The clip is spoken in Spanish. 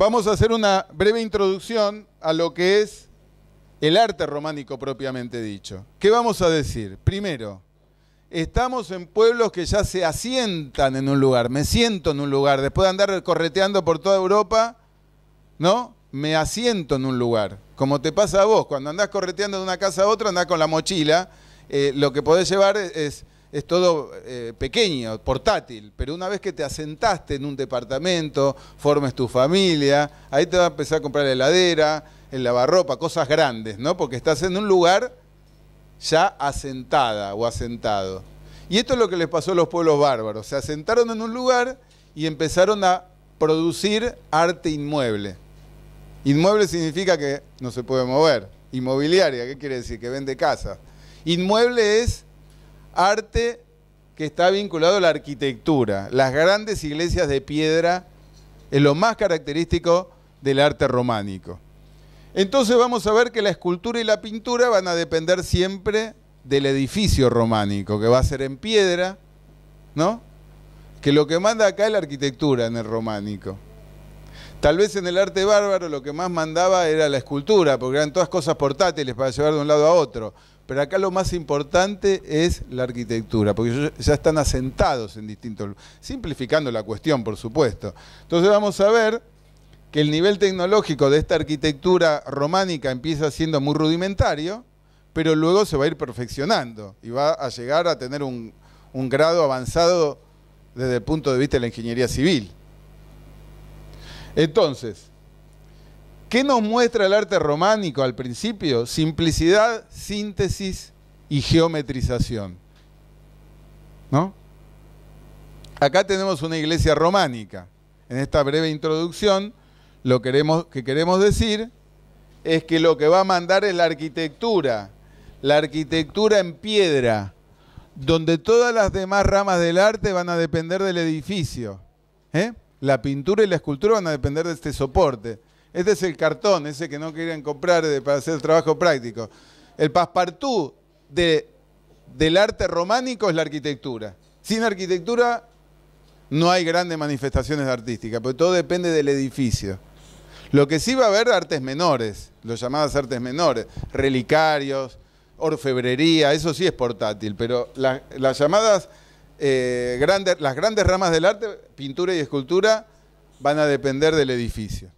Vamos a hacer una breve introducción a lo que es el arte románico propiamente dicho. ¿Qué vamos a decir? Primero, estamos en pueblos que ya se asientan en un lugar, me siento en un lugar, después de andar correteando por toda Europa, ¿no? Me asiento en un lugar, como te pasa a vos, cuando andás correteando de una casa a otra, andás con la mochila, eh, lo que podés llevar es es todo eh, pequeño, portátil, pero una vez que te asentaste en un departamento, formes tu familia, ahí te va a empezar a comprar heladera, el lavarropa, cosas grandes, ¿no? Porque estás en un lugar ya asentada o asentado. Y esto es lo que les pasó a los pueblos bárbaros, se asentaron en un lugar y empezaron a producir arte inmueble. Inmueble significa que no se puede mover. Inmobiliaria, ¿qué quiere decir? Que vende casa. Inmueble es arte que está vinculado a la arquitectura. Las grandes iglesias de piedra es lo más característico del arte románico. Entonces vamos a ver que la escultura y la pintura van a depender siempre del edificio románico, que va a ser en piedra, ¿no? Que lo que manda acá es la arquitectura en el románico. Tal vez en el arte bárbaro lo que más mandaba era la escultura, porque eran todas cosas portátiles para llevar de un lado a otro. Pero acá lo más importante es la arquitectura, porque ya están asentados en distintos simplificando la cuestión, por supuesto. Entonces vamos a ver que el nivel tecnológico de esta arquitectura románica empieza siendo muy rudimentario, pero luego se va a ir perfeccionando y va a llegar a tener un, un grado avanzado desde el punto de vista de la ingeniería civil. Entonces, ¿qué nos muestra el arte románico al principio? Simplicidad, síntesis y geometrización. ¿No? Acá tenemos una iglesia románica. En esta breve introducción, lo que queremos decir es que lo que va a mandar es la arquitectura, la arquitectura en piedra, donde todas las demás ramas del arte van a depender del edificio. ¿Eh? la pintura y la escultura van a depender de este soporte. Este es el cartón, ese que no querían comprar eh, para hacer el trabajo práctico. El paspartú del arte románico es la arquitectura. Sin arquitectura no hay grandes manifestaciones artísticas, porque todo depende del edificio. Lo que sí va a haber artes menores, los llamadas artes menores, relicarios, orfebrería, eso sí es portátil, pero las llamadas eh, las grandes ramas del arte, pintura y escultura, van a depender del edificio.